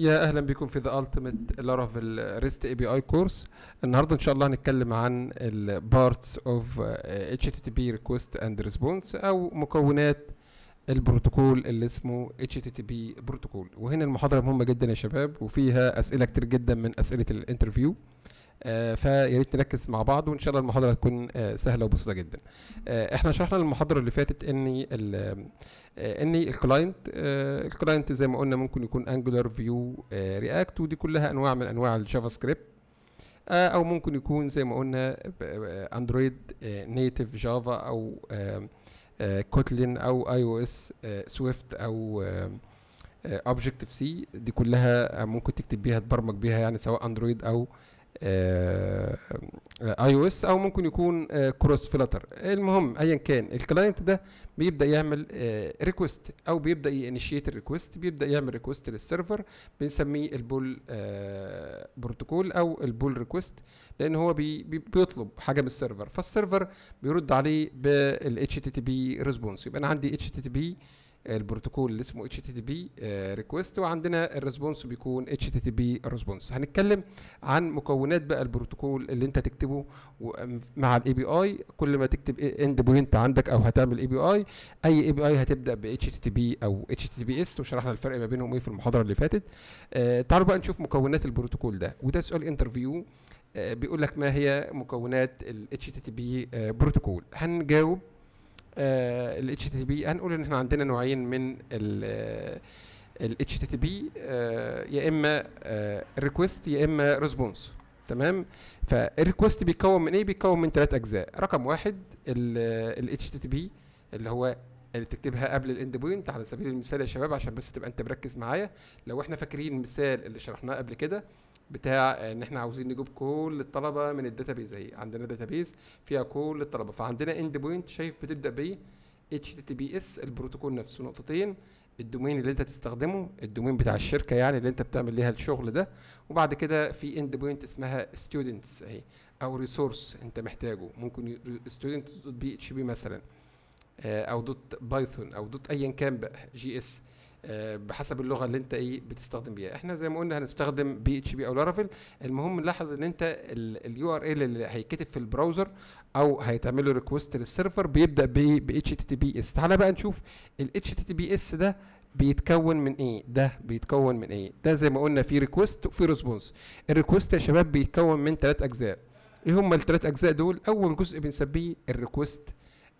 يا اهلا بكم في ذا التيميت لارافيل ريست اي بي اي كورس النهارده ان شاء الله هنتكلم عن البارتس اوف اتش تي تي بي ريكوست اند ريسبونس او مكونات البروتوكول اللي اسمه اتش تي تي بي بروتوكول وهنا المحاضره مهمه جدا يا شباب وفيها اسئله كتير جدا من اسئله الانترفيو آه آه، فيا ريت نركز مع بعض وان شاء الله المحاضره هتكون آه، سهله وبسيطه جدا آه، احنا شرحنا المحاضره اللي فاتت ان ان الكلاينت الكلاينت زي ما قلنا ممكن يكون انجولار فيو رياكت ودي كلها انواع من انواع الجافا سكريبت او ممكن يكون زي ما قلنا اندرويد نيتف جافا او كوتلين او اي او اس سويفت او اوبجكتيف سي دي كلها ممكن تكتب بيها تبرمج بيها يعني سواء اندرويد او آه، اي او اس او ممكن يكون آه، كروس فلتر المهم ايا كان الكلاينت ده بيبدا يعمل ريكوست آه، او بيبدا ينيشيت الريكوست بيبدا يعمل ريكوست للسيرفر بنسميه البول بروتوكول او البول ريكوست لان هو بيطلب حاجه من السيرفر فالسيرفر بيرد عليه بال HTTP ريسبونس يبقى انا عندي HTTP البروتوكول اللي اسمه HTTP ريكويست آه، وعندنا الريسبونس بيكون HTTP ريسبونس هنتكلم عن مكونات بقى البروتوكول اللي انت تكتبه مع الاي بي اي كل ما تكتب اند بوينت عندك او هتعمل اي بي اي اي اي بي اي هتبدا ب HTTP او HTTPS وشرحنا الفرق ما بينهم ايه في المحاضره اللي فاتت آه، تعالوا بقى نشوف مكونات البروتوكول ده وده سؤال انترفيو آه، بيقول لك ما هي مكونات ال HTTP بي بروتوكول هنجاوب آه، ال اتش تي بي هنقول ان احنا عندنا نوعين من ال اتش تي بي يا اما ريكوست آه، يا اما ريسبونس تمام فالريكوست بيتكون من ايه بيتكون من ثلاث اجزاء رقم واحد ال اتش تي بي اللي هو اللي بتكتبها قبل الاند بوينت على سبيل المثال يا شباب عشان بس تبقى انت مركز معايا لو احنا فاكرين مثال اللي شرحناه قبل كده بتاع ان احنا عاوزين نجيب كل الطلبه من الداتابيز اهي عندنا داتابيز فيها كل الطلبه فعندنا اند بوينت شايف بتبدا اتش تي بي اس البروتوكول نفسه نقطتين الدومين اللي انت تستخدمه الدومين بتاع الشركه يعني اللي انت بتعمل ليها الشغل ده وبعد كده في اند بوينت اسمها ستودنتس اهي او ريسورس انت محتاجه ممكن ستودنتس بي اتش بي مثلا آه، او دوت بايثون او دوت ايا كان بقى جي اس آه، بحسب اللغه اللي انت ايه بتستخدم بيها احنا زي ما قلنا هنستخدم بي اتش بي او لارافيل المهم نلاحظ ان انت اليو ار ال اللي هيتكتب في البراوزر او هيتعمل له ريكوست للسيرفر بيبدا ب اتش تي بي اس تعالى بقى نشوف الاتش تي بي اس ده بيتكون من ايه ده بيتكون من ايه ده زي ما قلنا في ريكوست وفي ريسبونس الريكوست يا شباب بيتكون من ثلاث اجزاء ايه هم الثلاث اجزاء دول اول جزء بنسميه الريكوست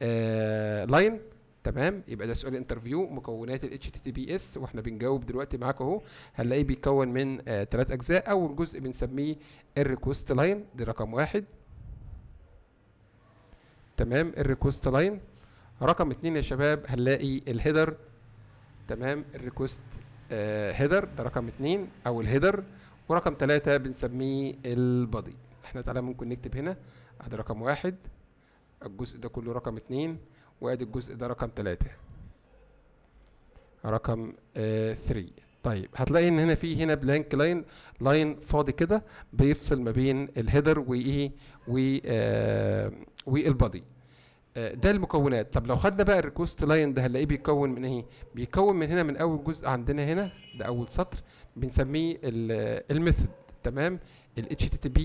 آه لاين تمام يبقى ده سؤال انترفيو مكونات ال HTTPS واحنا بنجاوب دلوقتي معاك اهو هنلاقيه بيتكون من ثلاث آه اجزاء اول جزء بنسميه الريكوست لاين دي رقم واحد تمام الريكوست لاين رقم اتنين يا شباب هنلاقي الهيدر تمام الريكوست هيدر آه، ده رقم اتنين او الهيدر ورقم ثلاثة بنسميه البادي احنا تعالى ممكن نكتب هنا ادي رقم واحد الجزء ده كله رقم اتنين وادي الجزء ده رقم تلاتة رقم 3 آه طيب هتلاقي ان هنا في هنا بلانك لاين لاين فاضي كده بيفصل ما بين الهيدر وايه و آه والبادي آه ده المكونات طب لو خدنا بقى الريكوست لاين ده هنلاقيه بيتكون من ايه بيتكون من هنا من اول جزء عندنا هنا ده اول سطر بنسميه آه، الميثود تمام ال HTTP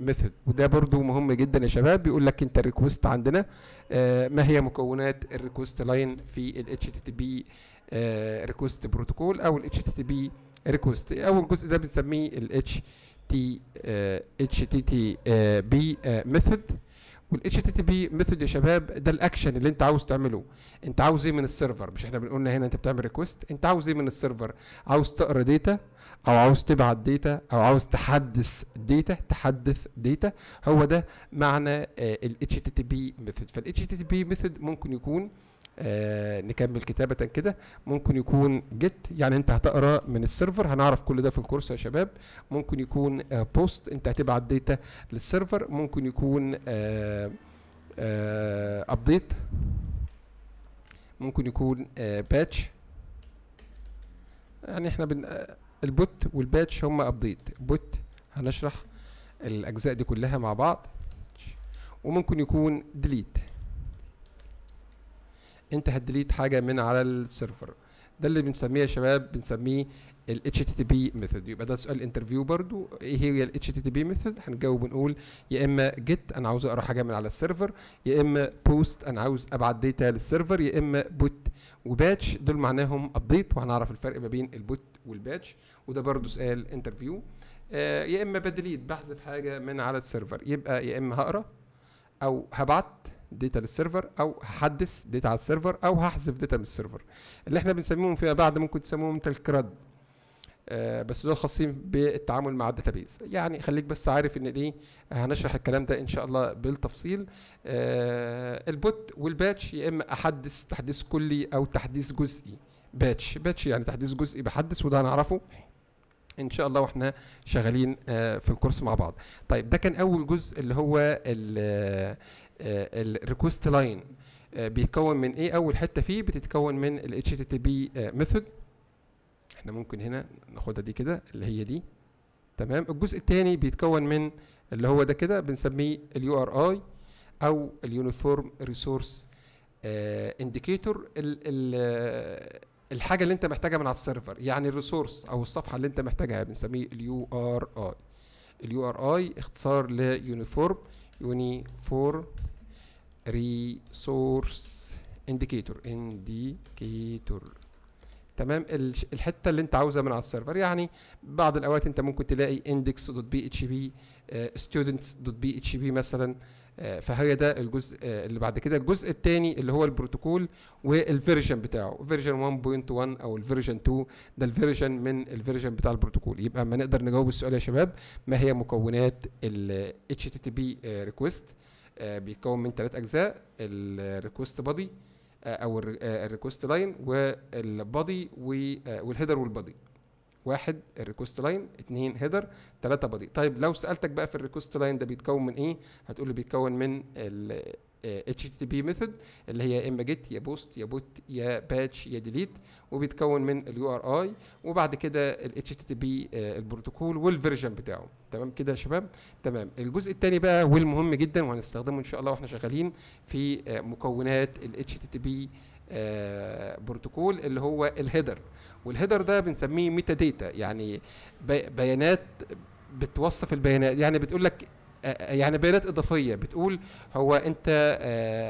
ميثود آه، وده برضو مهم جدا يا شباب بيقول لك انت الريكوست عندنا آه، ما هي مكونات الريكوست لاين في ال HTTP ريكوست بروتوكول او ال HTTP ريكوست اول جزء ده بنسميه ال HTTP ميثود آه، والاتش تي تي بي ميثود يا شباب ده الاكشن اللي انت عاوز تعمله انت عاوز ايه من السيرفر مش احنا بنقولنا هنا انت بتعمل ريكوست انت عاوز ايه من السيرفر عاوز تقرا ديتا او عاوز تبعت ديتا او عاوز تحدث ديتا تحدث ديتا هو ده معنى الاتش تي تي بي ميثود فالاتش تي تي بي ميثود ممكن يكون آه، نكمل كتابة كده ممكن يكون جيت يعني انت هتقرا من السيرفر هنعرف كل ده في الكورس يا شباب ممكن يكون بوست آه، انت هتبعت ديتا للسيرفر ممكن يكون ابديت آه، ممكن يكون باتش يعني احنا بن البوت والباتش هما ابديت بوت هنشرح الاجزاء دي كلها مع بعض وممكن يكون ديليت انت هتديليت حاجه من على السيرفر ده اللي بنسميه يا شباب بنسميه ال HTTP method يبقى ده سؤال انترفيو برضو ايه هي ال HTTP method هنجاوب ونقول يا اما جيت انا عاوز اقرا حاجه من على السيرفر يا اما بوست انا عاوز ابعت داتا للسيرفر يا اما بوت وباتش دول معناهم ابديت وهنعرف الفرق ما بين البوت والباتش وده برضو سؤال انترفيو آه يا اما بدليت بحذف حاجه من على السيرفر يبقى يا اما هقرا او هبعت داتا للسيرفر او هحدث داتا على السيرفر او هحذف داتا من السيرفر اللي احنا بنسميهم فيما بعد ممكن تسموهم انت الكراد آه بس دول خاصين بالتعامل مع الداتابيز يعني خليك بس عارف ان دي هنشرح الكلام ده ان شاء الله بالتفصيل آه البوت والباتش يا اما احدث تحديث كلي او تحديث جزئي باتش باتش يعني تحديث جزئي بحدث وده هنعرفه ان شاء الله واحنا شغالين آه، في الكورس مع بعض طيب ده كان اول جزء اللي هو آه، الريكوست لاين آه، بيتكون من ايه اول حته فيه بتتكون من ال HTTP ميثود آه، احنا ممكن هنا ناخدها دي كده اللي هي دي تمام الجزء الثاني بيتكون من اللي هو ده كده بنسميه اليو ار اي او اليونيفورم ريسورس انديكيتور الحاجه اللي انت محتاجها من على السيرفر يعني الريسورس او الصفحه اللي انت محتاجها بنسميه اليو ار اي اليو ار اي اختصار ليونيفورم uni for resource indicator indicator تمام الحته اللي انت عاوزها من على السيرفر يعني بعض الاوقات انت ممكن تلاقي اندكس دوت بي اتش بي ستودنتس دوت بي اتش بي مثلا آه، فهي ده الجزء آه، اللي بعد كده الجزء الثاني اللي هو البروتوكول والفيرجن بتاعه فيرجن 1.1 او الفيرجن 2 ده الفيرجن من الفيرجن بتاع البروتوكول يبقى ما نقدر نجاوب السؤال يا شباب ما هي مكونات ال HTTP ريكويست آه، بيتكون من ثلاث اجزاء الريكويست بادي آه، او الريكوست لاين والبادي والهيدر والبادي واحد الريكوست لاين اثنين هيدر ثلاثه بادي طيب لو سالتك بقى في الريكوست لاين ده بيتكون من ايه هتقول لي بيتكون من ال اتش تي بي ميثود اللي هي اما جيت يا بوست يا بوت يا باتش يا ديليت وبيتكون من اليو ار اي وبعد كده الاتش تي بي البروتوكول والفيرجن بتاعه تمام كده يا شباب تمام الجزء الثاني بقى والمهم جدا وهنستخدمه ان شاء الله واحنا شغالين في آه، مكونات الاتش تي بي آه، بروتوكول اللي هو الهيدر والهيدر ده بنسميه ميتا داتا يعني بيانات بتوصف البيانات يعني بتقول لك آه، آه، يعني بيانات اضافيه بتقول هو انت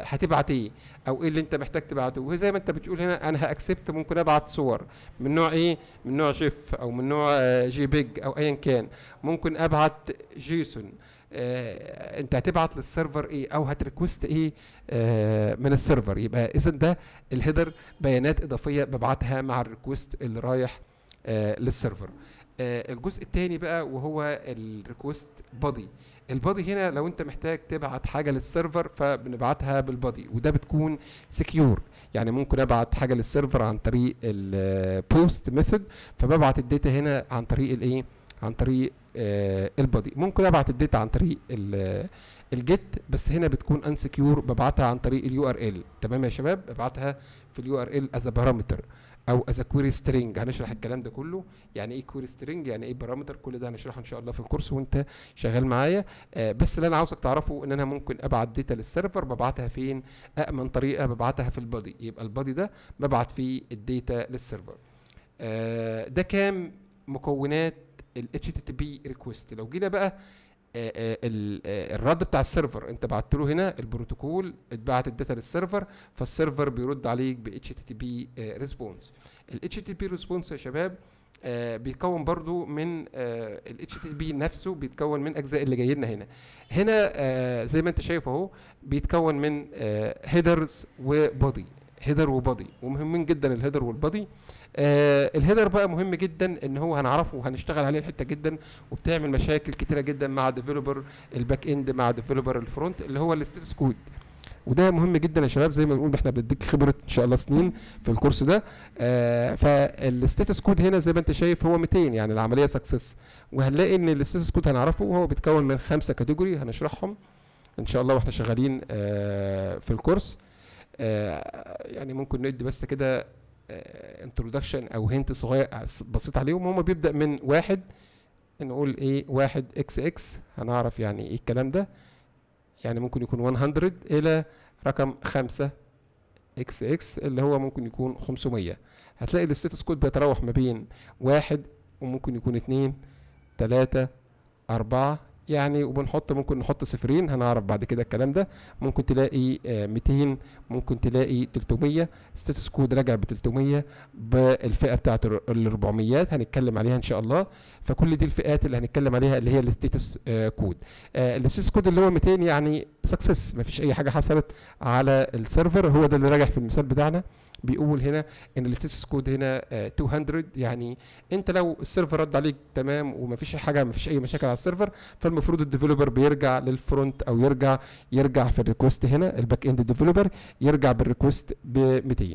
هتبعت ايه او ايه اللي انت محتاج تبعته وزي ما انت بتقول هنا انا هاكسبت ممكن ابعت صور من نوع ايه من نوع جيف او من نوع جي بيج او ايا كان ممكن ابعت جيسون آه، انت هتبعت للسيرفر ايه او هتريكوست ايه آه، من السيرفر يبقى اذا ده الهيدر بيانات اضافيه ببعتها مع الريكوست اللي رايح آه، للسيرفر الجزء الثاني بقى وهو الريكوست بادي البادي هنا لو انت محتاج تبعت حاجه للسيرفر فبنبعتها بالبادي وده بتكون سكيور يعني ممكن ابعت حاجه للسيرفر عن طريق البوست ميثود فببعت الداتا هنا عن طريق الايه عن طريق آه، البادي ممكن ابعت الداتا عن طريق آه، الجيت بس هنا بتكون انسكيور ببعتها عن طريق اليو ار ال تمام يا شباب ابعتها في اليو ار ال از بارامتر او از كويري سترينج هنشرح الكلام ده كله يعني ايه كويري سترينج يعني ايه بارامتر كل ده هنشرحه ان شاء الله في الكورس وانت شغال معايا آه بس اللي انا عاوزك تعرفه ان انا ممكن ابعت داتا للسيرفر ببعتها فين امن طريقه ببعتها في البادي يبقى البادي ده ببعت فيه الداتا للسيرفر آه ده كام مكونات ال HTTP request لو جينا بقى آه، آه، آه، الرد بتاع السيرفر انت بعت له هنا البروتوكول اتبعت الداتا للسيرفر فالسيرفر بيرد عليك ب HTTP response ال HTTP response يا شباب آه بيتكون برضو من آه ال HTTP نفسه بيتكون من أجزاء اللي جاي لنا هنا هنا آه زي ما أنت شايف أهو بيتكون من هيدرز وبودي هيدر وبادي ومهمين جدا الهيدر والبادي آه الهيدر بقى مهم جدا ان هو هنعرفه وهنشتغل عليه الحته جدا وبتعمل مشاكل كتيره جدا مع ديفيلوبر الباك اند مع ديفيلوبر الفرونت اللي هو الستاتس كود وده مهم جدا يا شباب زي ما بنقول احنا بنديك خبره ان شاء الله سنين في الكورس ده آه فالستاتس كود هنا زي ما انت شايف هو 200 يعني العمليه سكسس وهنلاقي ان الستاتس كود هنعرفه وهو بيتكون من خمسه كاتيجوري هنشرحهم ان شاء الله واحنا شغالين آه في الكورس آه يعني ممكن ندي بس كده انترودكشن آه، او هنت صغير آه، بسيط عليهم هما بيبدا من واحد نقول ايه واحد اكس اكس هنعرف يعني ايه الكلام ده يعني ممكن يكون 100 الى رقم خمسة اكس اكس اللي هو ممكن يكون 500 هتلاقي الستيتس كود بيتراوح ما بين واحد وممكن يكون اتنين تلاتة أربعة يعني وبنحط ممكن نحط صفرين هنعرف بعد كده الكلام ده ممكن تلاقي 200 آه، ممكن تلاقي 300 ستاتس كود راجع ب 300 بالفئه بتاعه ال 400 هنتكلم عليها ان شاء الله فكل دي الفئات اللي هنتكلم عليها اللي هي الستاتس كود الستاتس كود اللي هو 200 يعني سكسس مفيش اي حاجه حصلت على السيرفر هو ده اللي راجع في المثال بتاعنا بيقول هنا ان الستاتس كود هنا 200 آه، يعني انت لو السيرفر رد عليك تمام ومفيش حاجه مفيش اي مشاكل على السيرفر فالمفروض الديفلوبر بيرجع للفرونت او يرجع يرجع في الريكوست هنا الباك اند ديفلوبر يرجع بالريكوست ب 200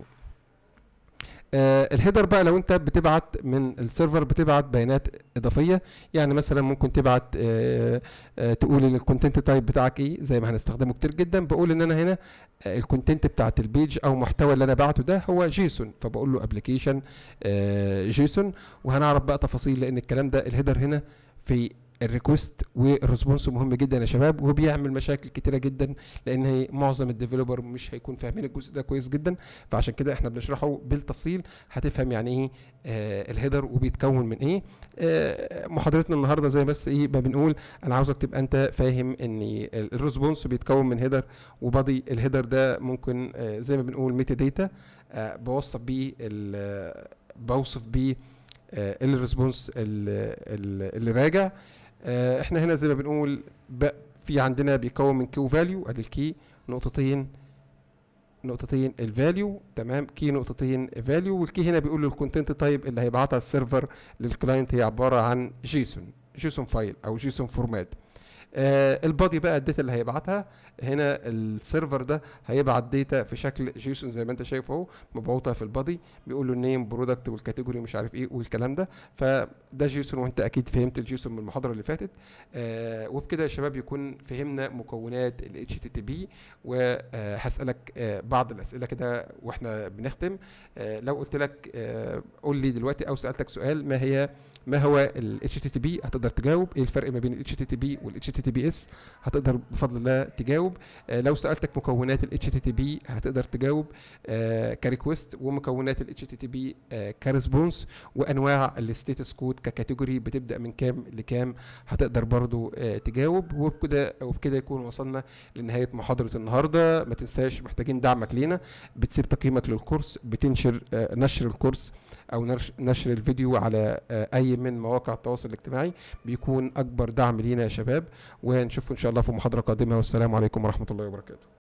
آه الهيدر بقى لو انت بتبعت من السيرفر بتبعت بيانات اضافيه يعني مثلا ممكن تبعت آه آه تقول الكونتنت تايب بتاعك ايه زي ما هنستخدمه كتير جدا بقول ان انا هنا آه الكونتنت بتاعت البيج او المحتوى اللي انا بعته ده هو جيسون فبقول له ابلكيشن آه جيسون وهنعرف بقى تفاصيل لان الكلام ده الهيدر هنا في الريكوست والريسبونس مهم جدا يا شباب وبيعمل مشاكل كتيره جدا لان هي معظم الديفلوبر مش هيكون فاهمين الجزء ده كويس جدا فعشان كده احنا بنشرحه بالتفصيل هتفهم يعني ايه آه الهيدر وبيتكون من ايه آه محاضرتنا النهارده زي بس ايه ما بنقول انا عاوزك تبقى انت فاهم ان الريسبونس بيتكون من هيدر وبادي الهيدر ده ممكن آه زي ما بنقول ميتا داتا آه بوصف بيه بوصف بيه آه، الريسبونس اللي راجع آه، احنا هنا زي ما بنقول في عندنا بيكون من كيو فاليو ادي الكي نقطتين نقطتين الفاليو تمام كي نقطتين فاليو والكي هنا بيقول له الكونتنت تايب اللي هيبعتها السيرفر للكلاينت هي عباره عن جيسون جيسون فايل او جيسون فورمات آه البادي بقى الداتا اللي هيبعتها هنا السيرفر ده هيبعت داتا في شكل جيسون زي ما انت شايف اهو مبعوثه في البادي بيقول له النيم برودكت والكاتيجوري مش عارف ايه والكلام ده فده جيسون وانت اكيد فهمت الجيسون من المحاضره اللي فاتت آه وبكده يا شباب يكون فهمنا مكونات الاتش تي تي بي وهسالك آه بعض الاسئله كده واحنا بنختم آه لو قلت لك آه قول لي دلوقتي او سالتك سؤال ما هي ما هو ال HTTP هتقدر تجاوب ايه الفرق ما بين ال HTTP وال HTTPS هتقدر بفضل الله تجاوب تجاوب آه، لو سالتك مكونات ال HTTP هتقدر تجاوب آه، كريكوست ومكونات ال HTTP كريسبونس آه، وانواع الستيتس كود ككاتيجوري بتبدا من كام لكام هتقدر برضو تجاوب وبكده وبكده يكون وصلنا لنهايه محاضره النهارده ما تنساش محتاجين دعمك لينا بتسيب تقييمك للكورس بتنشر نشر الكورس او نشر الفيديو على آه، اي من مواقع التواصل الاجتماعي بيكون اكبر دعم لينا يا شباب ونشوفكم ان شاء الله في محاضره قادمه والسلام عليكم ورحمه الله وبركاته